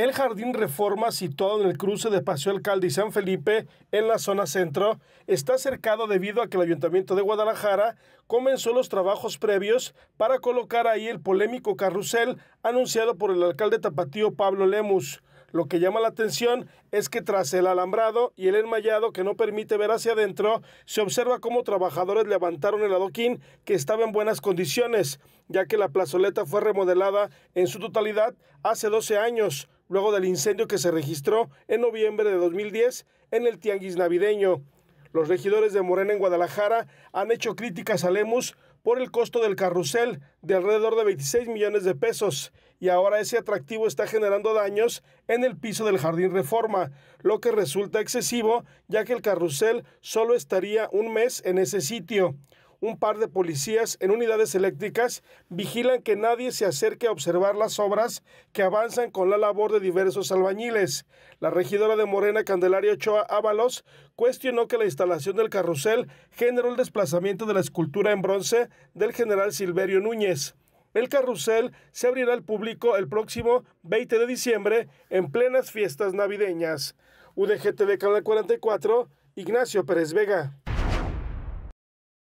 El Jardín Reforma, situado en el cruce de Paseo Alcalde y San Felipe, en la zona centro, está cercado debido a que el Ayuntamiento de Guadalajara comenzó los trabajos previos para colocar ahí el polémico carrusel anunciado por el alcalde tapatío Pablo Lemus. Lo que llama la atención es que tras el alambrado y el enmayado que no permite ver hacia adentro, se observa cómo trabajadores levantaron el adoquín que estaba en buenas condiciones, ya que la plazoleta fue remodelada en su totalidad hace 12 años luego del incendio que se registró en noviembre de 2010 en el Tianguis navideño. Los regidores de Morena en Guadalajara han hecho críticas a Lemus por el costo del carrusel de alrededor de 26 millones de pesos y ahora ese atractivo está generando daños en el piso del Jardín Reforma, lo que resulta excesivo ya que el carrusel solo estaría un mes en ese sitio un par de policías en unidades eléctricas vigilan que nadie se acerque a observar las obras que avanzan con la labor de diversos albañiles. La regidora de Morena, Candelaria Ochoa Ábalos, cuestionó que la instalación del carrusel generó el desplazamiento de la escultura en bronce del general Silverio Núñez. El carrusel se abrirá al público el próximo 20 de diciembre en plenas fiestas navideñas. UDGTV Canal 44, Ignacio Pérez Vega.